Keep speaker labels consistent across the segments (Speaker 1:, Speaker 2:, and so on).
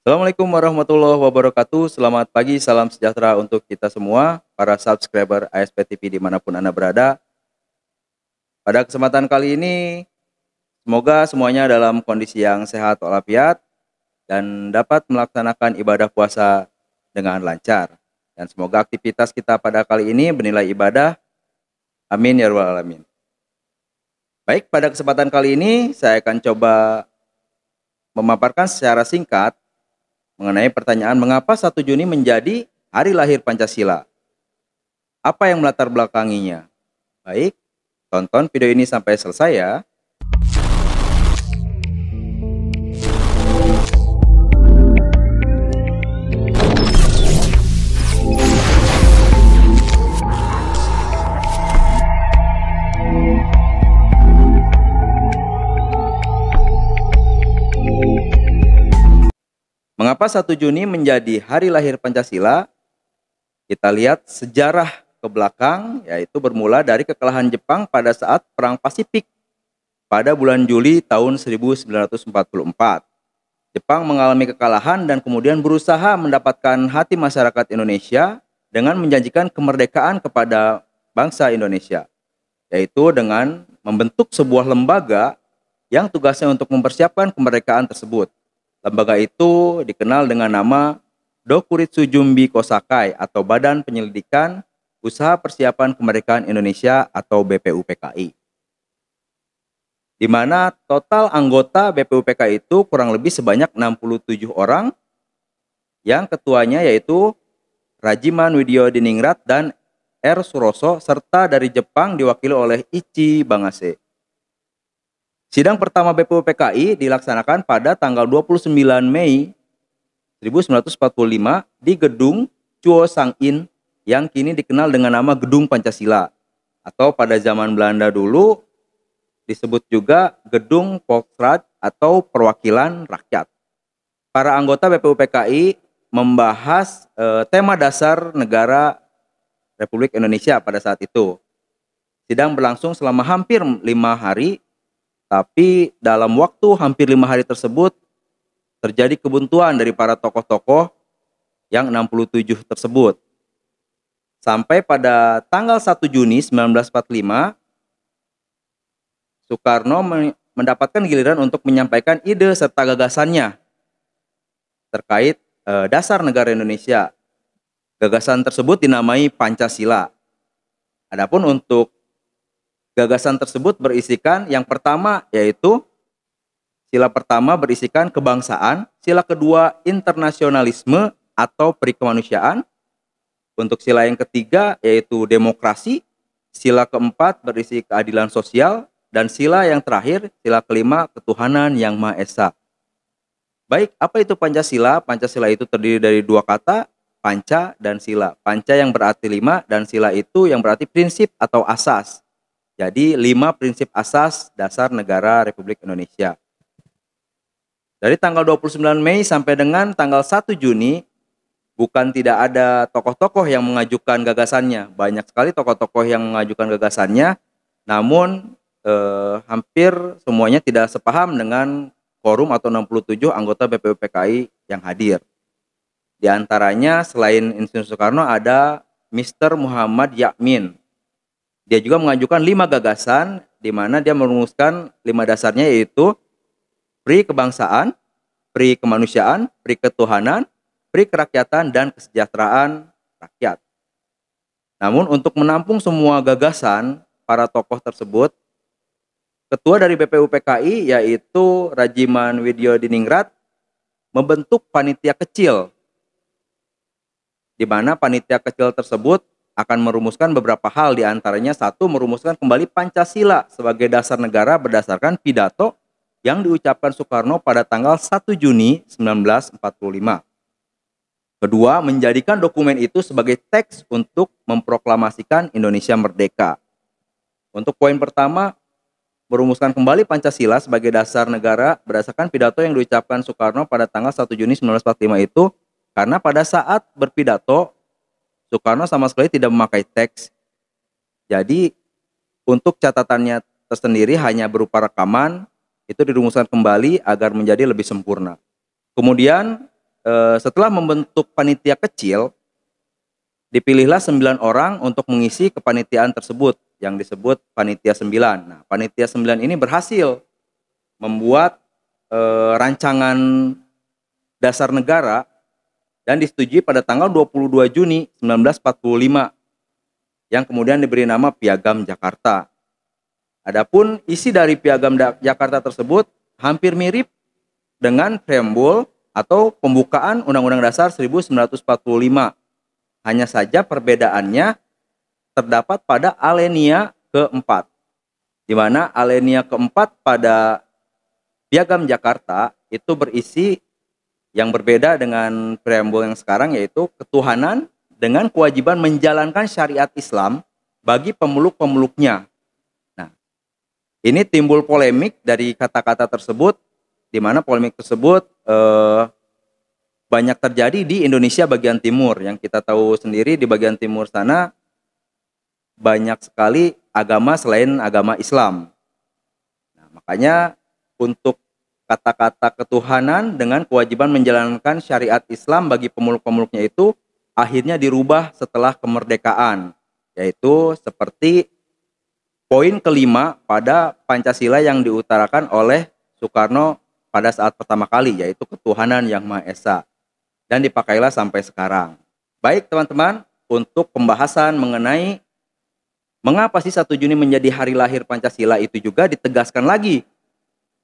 Speaker 1: Assalamualaikum warahmatullahi wabarakatuh. Selamat pagi, salam sejahtera untuk kita semua, para subscriber ASP TV dimanapun Anda berada. Pada kesempatan kali ini, semoga semuanya dalam kondisi yang sehat walafiat dan dapat melaksanakan ibadah puasa dengan lancar. Dan semoga aktivitas kita pada kali ini bernilai ibadah. Amin ya rabbal alamin. Baik, pada kesempatan kali ini saya akan coba memaparkan secara singkat mengenai pertanyaan mengapa 1 Juni menjadi hari lahir Pancasila. Apa yang melatar belakanginya? Baik, tonton video ini sampai selesai ya. Kenapa 1 Juni menjadi hari lahir Pancasila? Kita lihat sejarah ke belakang, yaitu bermula dari kekalahan Jepang pada saat Perang Pasifik pada bulan Juli tahun 1944. Jepang mengalami kekalahan dan kemudian berusaha mendapatkan hati masyarakat Indonesia dengan menjanjikan kemerdekaan kepada bangsa Indonesia, yaitu dengan membentuk sebuah lembaga yang tugasnya untuk mempersiapkan kemerdekaan tersebut. Lembaga itu dikenal dengan nama Dokuritsu Jumbi Kosakai atau Badan Penyelidikan Usaha Persiapan Kemerdekaan Indonesia atau BPUPKI. Di mana total anggota BPUPKI itu kurang lebih sebanyak 67 orang yang ketuanya yaitu Rajiman Widyo Diningrat dan R. Suroso serta dari Jepang diwakili oleh Ichi Bangase. Sidang pertama BPUPKI dilaksanakan pada tanggal 29 Mei 1945 di gedung Chuo Sang In yang kini dikenal dengan nama Gedung Pancasila atau pada zaman Belanda dulu disebut juga Gedung Volksraad atau Perwakilan Rakyat. Para anggota BPUPKI membahas e, tema dasar negara Republik Indonesia pada saat itu. Sidang berlangsung selama hampir lima hari tapi dalam waktu hampir lima hari tersebut terjadi kebuntuan dari para tokoh-tokoh yang 67 tersebut. Sampai pada tanggal 1 Juni 1945, Soekarno mendapatkan giliran untuk menyampaikan ide serta gagasannya terkait eh, dasar negara Indonesia. Gagasan tersebut dinamai Pancasila. Adapun untuk Gagasan tersebut berisikan yang pertama yaitu sila pertama berisikan kebangsaan, sila kedua internasionalisme atau perikemanusiaan. Untuk sila yang ketiga yaitu demokrasi, sila keempat berisi keadilan sosial, dan sila yang terakhir, sila kelima ketuhanan yang Maha Esa. Baik, apa itu Pancasila? Pancasila itu terdiri dari dua kata, panca dan sila. Panca yang berarti lima dan sila itu yang berarti prinsip atau asas. Jadi lima prinsip asas dasar negara Republik Indonesia. Dari tanggal 29 Mei sampai dengan tanggal 1 Juni, bukan tidak ada tokoh-tokoh yang mengajukan gagasannya. Banyak sekali tokoh-tokoh yang mengajukan gagasannya, namun eh, hampir semuanya tidak sepaham dengan forum atau 67 anggota BPUPKI yang hadir. Di antaranya selain Insinyur Soekarno ada Mr. Muhammad Yakmin dia juga mengajukan lima gagasan di mana dia merumuskan lima dasarnya yaitu pri kebangsaan, pri kemanusiaan, pri ketuhanan, pri kerakyatan dan kesejahteraan rakyat. Namun untuk menampung semua gagasan para tokoh tersebut, ketua dari BPUPKI yaitu Rajiman Widyo Diningrat membentuk panitia kecil di mana panitia kecil tersebut akan merumuskan beberapa hal diantaranya satu merumuskan kembali Pancasila sebagai dasar negara berdasarkan pidato yang diucapkan Soekarno pada tanggal 1 Juni 1945. Kedua, menjadikan dokumen itu sebagai teks untuk memproklamasikan Indonesia merdeka. Untuk poin pertama, merumuskan kembali Pancasila sebagai dasar negara berdasarkan pidato yang diucapkan Soekarno pada tanggal 1 Juni 1945 itu karena pada saat berpidato Soekarno sama sekali tidak memakai teks. Jadi untuk catatannya tersendiri hanya berupa rekaman itu dirumuskan kembali agar menjadi lebih sempurna. Kemudian eh, setelah membentuk panitia kecil, dipilihlah sembilan orang untuk mengisi kepanitiaan tersebut yang disebut panitia sembilan. Nah, panitia sembilan ini berhasil membuat eh, rancangan dasar negara dan disetujui pada tanggal 22 Juni 1945 yang kemudian diberi nama Piagam Jakarta. Adapun isi dari Piagam Jakarta tersebut hampir mirip dengan preambul atau pembukaan Undang-Undang Dasar 1945. Hanya saja perbedaannya terdapat pada alenia keempat. Di mana alenia keempat pada Piagam Jakarta itu berisi yang berbeda dengan preambul yang sekarang yaitu ketuhanan dengan kewajiban menjalankan syariat Islam bagi pemeluk-pemeluknya. Nah, ini timbul polemik dari kata-kata tersebut di mana polemik tersebut eh, banyak terjadi di Indonesia bagian timur. Yang kita tahu sendiri di bagian timur sana banyak sekali agama selain agama Islam. Nah, makanya untuk kata-kata ketuhanan dengan kewajiban menjalankan syariat Islam bagi pemuluk-pemuluknya itu akhirnya dirubah setelah kemerdekaan yaitu seperti poin kelima pada Pancasila yang diutarakan oleh Soekarno pada saat pertama kali yaitu ketuhanan yang Maha Esa dan dipakailah sampai sekarang. Baik teman-teman, untuk pembahasan mengenai mengapa sih 1 Juni menjadi hari lahir Pancasila itu juga ditegaskan lagi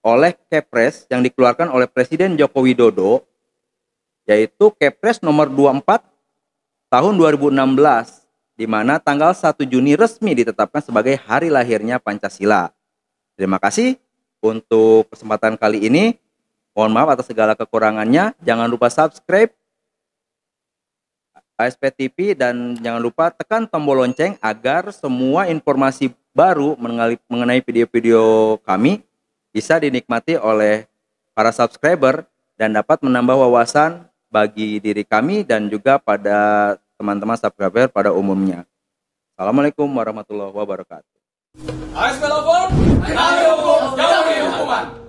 Speaker 1: oleh Kepres yang dikeluarkan oleh Presiden Joko Widodo yaitu Kepres nomor 24 tahun 2016 di mana tanggal 1 Juni resmi ditetapkan sebagai hari lahirnya Pancasila. Terima kasih untuk kesempatan kali ini. Mohon maaf atas segala kekurangannya. Jangan lupa subscribe ASP TV dan jangan lupa tekan tombol lonceng agar semua informasi baru mengenai video-video kami bisa dinikmati oleh para subscriber dan dapat menambah wawasan bagi diri kami dan juga pada teman-teman subscriber pada umumnya. Assalamualaikum warahmatullahi wabarakatuh. Ayo hukum, jauhi hukuman.